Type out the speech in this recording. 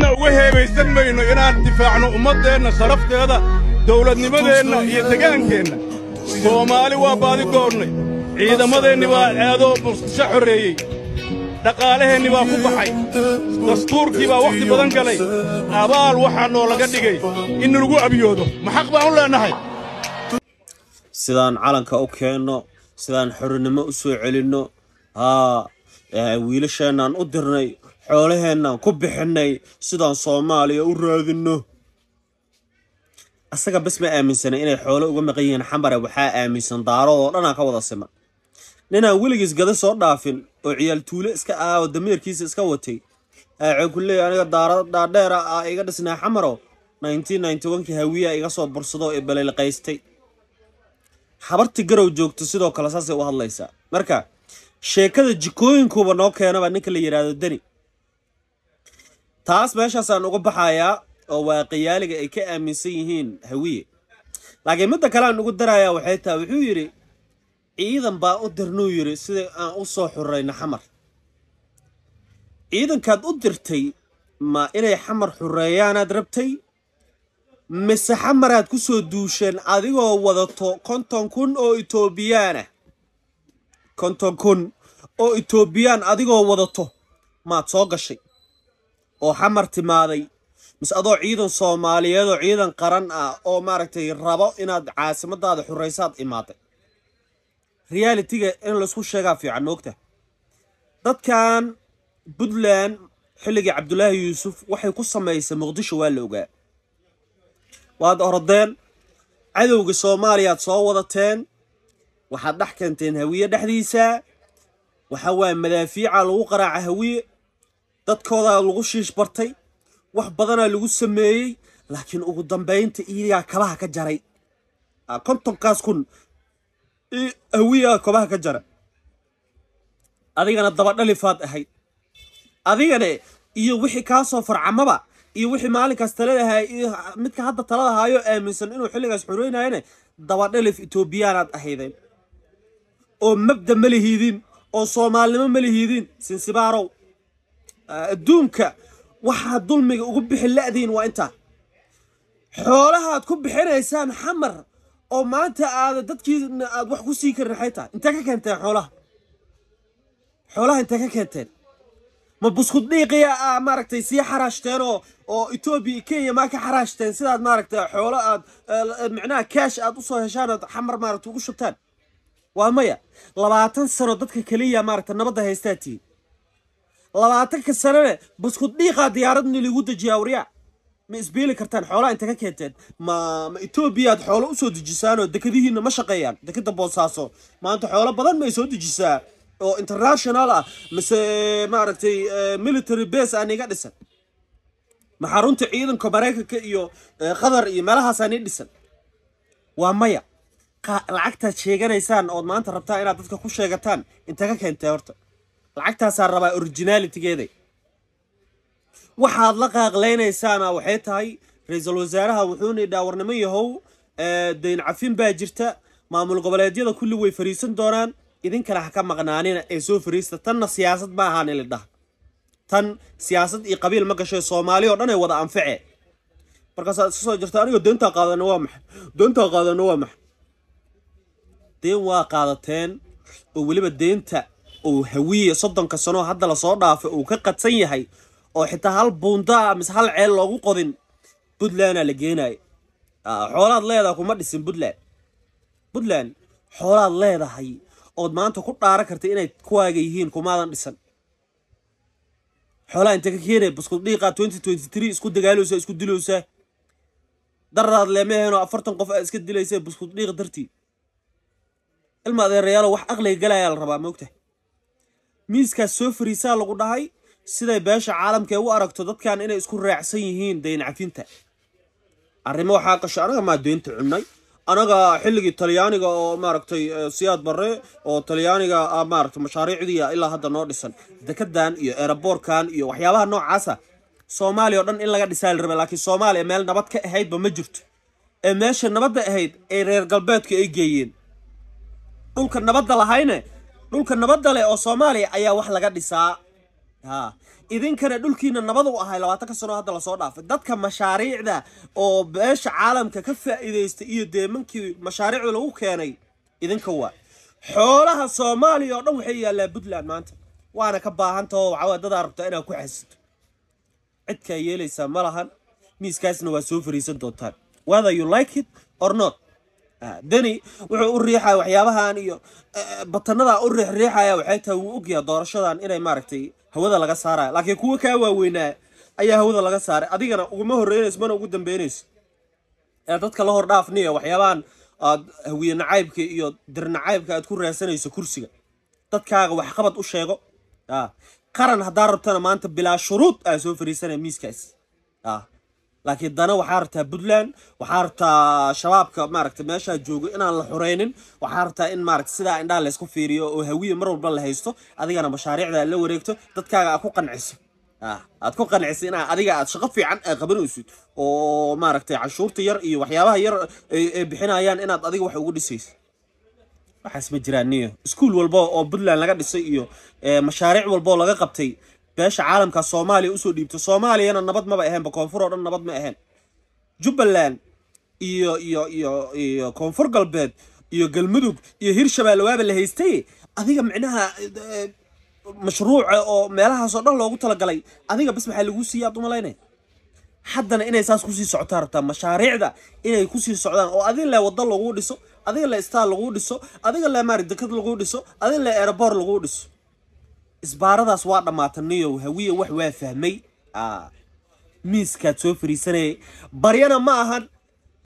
midna uga heebaysan mayno inaan difaacno ummaddeenna sharafteeda dowladnimadeenna iyo degaankeenna soomaali waa baadi goonnay ciidamadeenni baa aadoo muqdisho xorreeyey dhaqaalaheenni baa ku baxay dastuurkii baa wakhti badan galay abaal waxaa noolaga dhigay in lagu abyoodo maxaq baan u leennahay sidaan calanka u keenno sidaan xorrinimo u soo celinno haa wiilasheenaan u dirnay xoolaheenaan ku bixinay sidaan soomaaliya u raadino asaga bas ma aaminsana inay xoole uga maqan yihiin xambare waxaa aaminsan daaradoo dhanaa ka wada siman ninaan weligiis gada soo dhaafin oo ciyaal tuule iska ah oo dameerkiisa iska watay aacoog kuleey aniga daarado dhaadheera ah iga dhisnaa xamaro ki hawiyaa iga soo bursadoo ibaleliqaystay xabarti garow joogto sidoo kale saasay u hadlaysaa marka sheekada jikooyinkuuba noo keenaba ninka la yidhaahdo deni taas meeshaasaan uga baxayaa oo waaqiyaaliga ay ka aaminsan yihiin hawiye laakiin midda kale aan ugu darayaa waxay tahay wuxuu yidhi ciidan baa u dirnuu yidhi sida aan u soo xurayna xamar ciidankaad u dirtay ma inay xamar xureeyaanaad rabtay mise xamaraad ku soo duusheen adigoo wadato konton kun oo itoobiyaana ah? konton kun oo etoobiyaan adigoo wadato maad soo gashay oo xamar timaaday mis adoo ciidan soomaaliyeed oo ciidan qaran ah oo maaragtay rabo inaad caasimadaada xuraysaad imaaday riyaalitiga in laisku sheegaa fiican moogta dadkan puntland xilligii cabdulaahi yuusuf waxay ku samaysay muqdisho waa la ogaa waad ordeen cadowga soomaaliyaad soo wadateen waxaad dhex keenteen hawiye dhexdiisa waxa waaye madaafiica lagu qaraaca hawiye dadkoodaa lagu shiishbartay wax badanaa lagu sameeyey laakiin ugu dambaynta iigaa kabaha ka jaray ah, kontonkaas kun hawiyaa kabaha ka jara adigana dabadhalifaad ahayd adigane iyo wixii kaasoo farcamaba iyo wixii maalinkaas taladahaa iyo midka hadda talada aaminsan inuu xilligaas xureynayane dabadhalif etoobiyaanaad ahaydeen oo mabda ma lihiidin oo soomaalnimo ma lihiidiin sinsibarow adduunka waxaa dulmiga ugu bixi la'diin waa intaa xoolahaad ku bixinaysaan xamar oo maanta aada dadkii aad wax ku sii karin waxay tahay intee ka keenteen xoolaha xoolaha intee ka keenteen ma buskud dhiiqiya aa ah, maaragtay sii xaraashteen oo oo etoobiya iyo kenya maa ka xaraashteen sidaad maaragtay xoolo aad eh, eh, micnaha kash aad usoo heshaan aad xamar maaragtay ugu shubtaan waa maya labaatan sano dadka keliya maaragta nabadda haystaa tihiin labaatanka sanone baskud dhiiqaa diyaaradni lagu dejiyaa ma isbeeli kartaan xoolaha inta ka keenteen ma ma etoobiya xoolo usoo dejisaanoo dekadihiina ma shaqeeyaan dekada boosaaso maanta xoolo badan ma soo dejisaa oo international ah mise eh, maaragtay eh, military base aan iga dhisan ma xarunta ciidanka maraykanka iyo eh, qatar iyo meelahaasaan ii dhisan waa maya lacagtaad sheeganaysaan ood maanta rabtaa inaad dadka ku sheegataan inta ka keentee horta lacagtaasaa rabaa originalitigeeda waxaad la qaaqlaynaysaana waxay tahay ra-iisul wasaaraha wuxuuna idhaa warnimo yahow dayn cafin baa jirta maamul goboleedyada kulli way fariisan doonaan idinkana ha ka maqnaanina ee soo fariista tanna siyaasad ma ahaan ilidhaha tan siyaasad iyo qabiil ma gashoe soomaali oo dhan ay wada anface markaasaad iska soo jirta anigoo doontaa qaadana waa maxa doontaa qaadana waa maxa deen waa qaadateen oo weliba deynta uu hawiye soddonka sanoo hadda lasoo dhaafay uu ka qadsan yahay oo xitaa hal buundaa mise hal ceel loogu qodin puntlandaa la geenayo ah, xoolaad leedaha kuma dhisin puntland puntland xoolaad leedahay ood maanta ku dhaaran kartay inay kuwaaga yihiin kumaadan dhisan xoolaha inta ka keenaya baskud dhiiqaa twenty twenty three isku dagaaloosa isku diloosa dararaad leemeheenoo afartan qof aa iska dilaysa baskud dhiiq dartii ilma adeerayaalo wax aqliga galayaa la rabaa maogtahay miiskaas soo fariisaa lagu dhahay siday beesha caalamka ee u aragto dadkan inay isku raacsan yihiin dayn cafinta arrimo waxaa qasho anaga maa deynta cunnay anaga xilligii talyaaniga oo maaragtay eh, siyaad barre oo talyaaniga ah, maaragtay mashaariicdiiya ilaa hadda noo dhisan dekadan iyo eeraboorkan iyo waxyaabaha noocaasa soomaaliya o dhan in laga dhisaa la raba laakiin soomaaliya meel nabad ka ahaydba ma jirto ee meesha nabadda ahayd ay reer galbeedka ay geeyeen dhulka nabadda lahayne dhulka nabadda leh oo soomaaliya ayaa wax laga dhisaa ha idinkana dhulkiina nabad u ahay labaatanka sano hadda lasoo dhaafay dadka mashaariicda oo beesha caalamka ka faa'iidaysta iyo dee mankii mashaariicda lagu keenay idinka waa xoolaha soomaaliya oo dhan waxay yaallaa puntland maanta waana ka baahantaho waxawaa dadaa rabtaa inaad ku xasito cidkaa yeelaysaa malahan miiskaasna waa soo fariisan doontaan whether you like it or not deni wuxuu u riixaya waxyaabahan iyo eh, batanada u riixriixaya waxay tahay wuu ogyaha doorashadan inay maaragtay hawada laga saaraya laakiin kuwa kaa waaweynaa ayaa hawada laga saaray adigana uguma horreynayso mana ugu dambeynayso ee dadka la hor dhaafniya waxyaabahan aad ah, hawiye nacaybka iyo dirnacaybka aad ku raasanayso kursiga dadkaaga waxqabad u sheego ah, qaran haddaa rabtana maanta bilaa shuruud aa soo fariisanaya miiskaas ah, laakiin dana waxaa artaa puntland waxaa artaa shabaabka maaragta meeshaa joogo inaan la xureynin waxaa artaa in maaragta sidaa indhaa laysku fiiriyo oo hawiya mar walba la haysto adigana mashaariicda la wareegto dadkaaga aad ku qanciso ah, aad ku qancisa inaa adiga aad shaqo fiican eh, qabanaysid oo maaragtay canshuurta yar iyo waxyaabaha yar ay eh, eh, bixinayaan inaad adiga wax ugu dhisaysa waxaas ma jiraan niyo iskuul walba oo puntland laga dhisay iyo mashaariic walbaoo laga qabtay beesha caalamkaa soomaaliya usoo dhiibta soomaaliyana nabad maba aheenba koonfur oo dhan nabad ma aheen jubbaland iyo iyo iyo iyo koonfur galbeed iyo galmudug iyo hirshabeelle waaba la haystay adiga micnaha eh, mashruuca eh, oo meelahaasoo dhan loogu talagalay adiga bas maxaa laguu siiya ad haddana inay saas kusii socotaan rabtaa mashaariicda inay kusii socdaan oo adiga le waddo laguu dhiso adiga le star laguu dhiso adiga le maari dekad laguu dhiso adiga le erebor laguu dhiso isbaaradaas waa dhammaatanayow hawiya wax waa fahmay ah, miiskaad soo fariisanayay baryana ma ahan